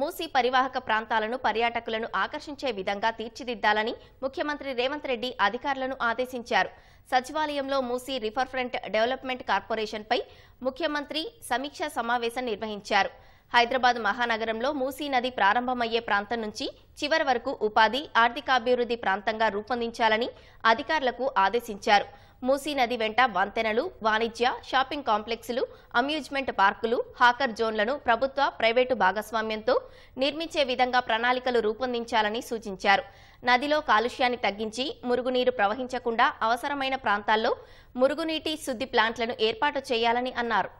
మూసీ పరివాహక ప్రాంతాలను పర్యాటకులను ఆకర్షించే విధంగా తీర్చిదిద్దాలని ముఖ్యమంత్రి రేవంత్ రెడ్డి అధికారులను ఆదేశించారు సచివాలయంలో మూసీ రివర్ ఫ్రంట్ డెవలప్మెంట్ కార్పొరేషన్పై ముఖ్యమంత్రి సమీక్షా సమావేశం నిర్వహించారు హైదరాబాద్ మహానగరంలో మూసీ నది ప్రారంభమయ్యే ప్రాంతం నుంచి చివరి వరకు ఉపాధి ఆర్థికాభివృద్ధి ప్రాంతంగా రూపొందించాలని అధికారులకు ఆదేశించారు మూసీ నది వెంట వంతెనలు వాణిజ్య షాపింగ్ కాంప్లెక్సులు అమ్యూజ్మెంట్ పార్కులు హాకర్ జోన్లను ప్రభుత్వ ప్రైవేటు భాగస్వామ్యంతో నిర్మించే విధంగా ప్రణాళికలు రూపొందించాలని సూచించారు నదిలో కాలుష్యాన్ని తగ్గించి మురుగునీరు ప్రవహించకుండా అవసరమైన ప్రాంతాల్లో మురుగునీటి శుద్ధి ప్లాంట్లను ఏర్పాటు చేయాలని అన్నారు